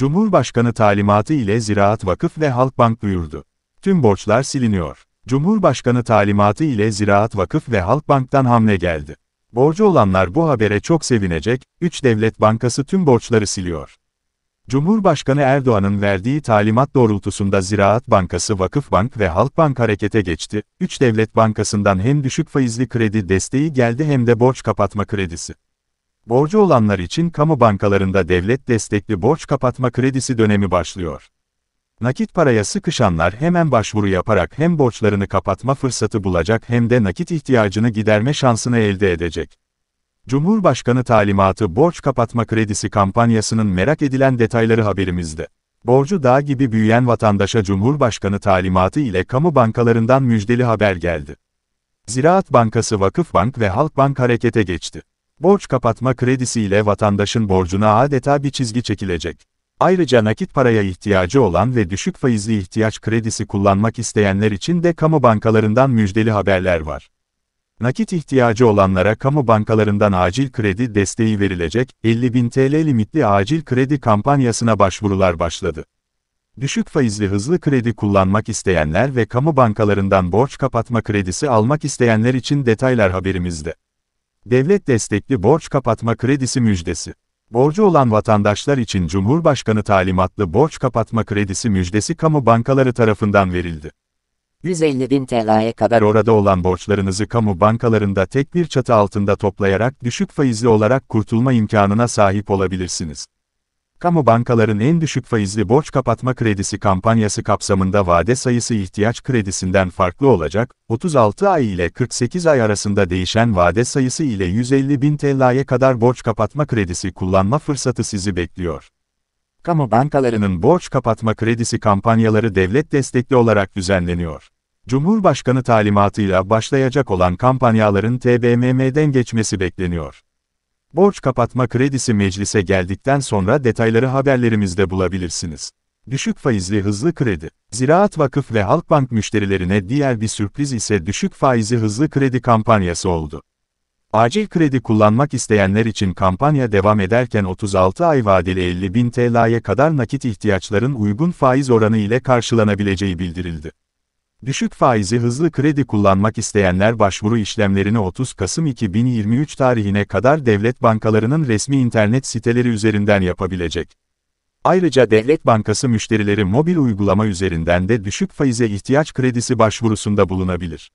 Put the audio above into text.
Cumhurbaşkanı talimatı ile Ziraat Vakıf ve Halkbank duyurdu. Tüm borçlar siliniyor. Cumhurbaşkanı talimatı ile Ziraat Vakıf ve Halkbank'tan hamle geldi. Borcu olanlar bu habere çok sevinecek, 3 devlet bankası tüm borçları siliyor. Cumhurbaşkanı Erdoğan'ın verdiği talimat doğrultusunda Ziraat Bankası Vakıfbank ve Halkbank harekete geçti, 3 devlet bankasından hem düşük faizli kredi desteği geldi hem de borç kapatma kredisi. Borcu olanlar için kamu bankalarında devlet destekli borç kapatma kredisi dönemi başlıyor. Nakit paraya sıkışanlar hemen başvuru yaparak hem borçlarını kapatma fırsatı bulacak hem de nakit ihtiyacını giderme şansını elde edecek. Cumhurbaşkanı talimatı borç kapatma kredisi kampanyasının merak edilen detayları haberimizde. Borcu dağ gibi büyüyen vatandaşa Cumhurbaşkanı talimatı ile kamu bankalarından müjdeli haber geldi. Ziraat Bankası Vakıfbank ve Halkbank harekete geçti. Borç kapatma kredisiyle vatandaşın borcuna adeta bir çizgi çekilecek. Ayrıca nakit paraya ihtiyacı olan ve düşük faizli ihtiyaç kredisi kullanmak isteyenler için de kamu bankalarından müjdeli haberler var. Nakit ihtiyacı olanlara kamu bankalarından acil kredi desteği verilecek, 50.000 TL limitli acil kredi kampanyasına başvurular başladı. Düşük faizli hızlı kredi kullanmak isteyenler ve kamu bankalarından borç kapatma kredisi almak isteyenler için detaylar haberimizde. Devlet destekli borç kapatma kredisi müjdesi. Borcu olan vatandaşlar için Cumhurbaşkanı talimatlı borç kapatma kredisi müjdesi kamu bankaları tarafından verildi. 150 bin TL'ye kadar orada olan borçlarınızı kamu bankalarında tek bir çatı altında toplayarak düşük faizli olarak kurtulma imkanına sahip olabilirsiniz. Kamu bankaların en düşük faizli borç kapatma kredisi kampanyası kapsamında vade sayısı ihtiyaç kredisinden farklı olacak, 36 ay ile 48 ay arasında değişen vade sayısı ile 150 bin TL'ye kadar borç kapatma kredisi kullanma fırsatı sizi bekliyor. Kamu bankalarının borç kapatma kredisi kampanyaları devlet destekli olarak düzenleniyor. Cumhurbaşkanı talimatıyla başlayacak olan kampanyaların TBMM'den geçmesi bekleniyor. Borç kapatma kredisi meclise geldikten sonra detayları haberlerimizde bulabilirsiniz. Düşük faizli hızlı kredi. Ziraat Vakıf ve Halkbank müşterilerine diğer bir sürpriz ise düşük faizli hızlı kredi kampanyası oldu. Acil kredi kullanmak isteyenler için kampanya devam ederken 36 ay vadeli 50 bin TL'ye kadar nakit ihtiyaçların uygun faiz oranı ile karşılanabileceği bildirildi. Düşük faizi hızlı kredi kullanmak isteyenler başvuru işlemlerini 30 Kasım 2023 tarihine kadar devlet bankalarının resmi internet siteleri üzerinden yapabilecek. Ayrıca Devlet Bankası müşterileri mobil uygulama üzerinden de düşük faize ihtiyaç kredisi başvurusunda bulunabilir.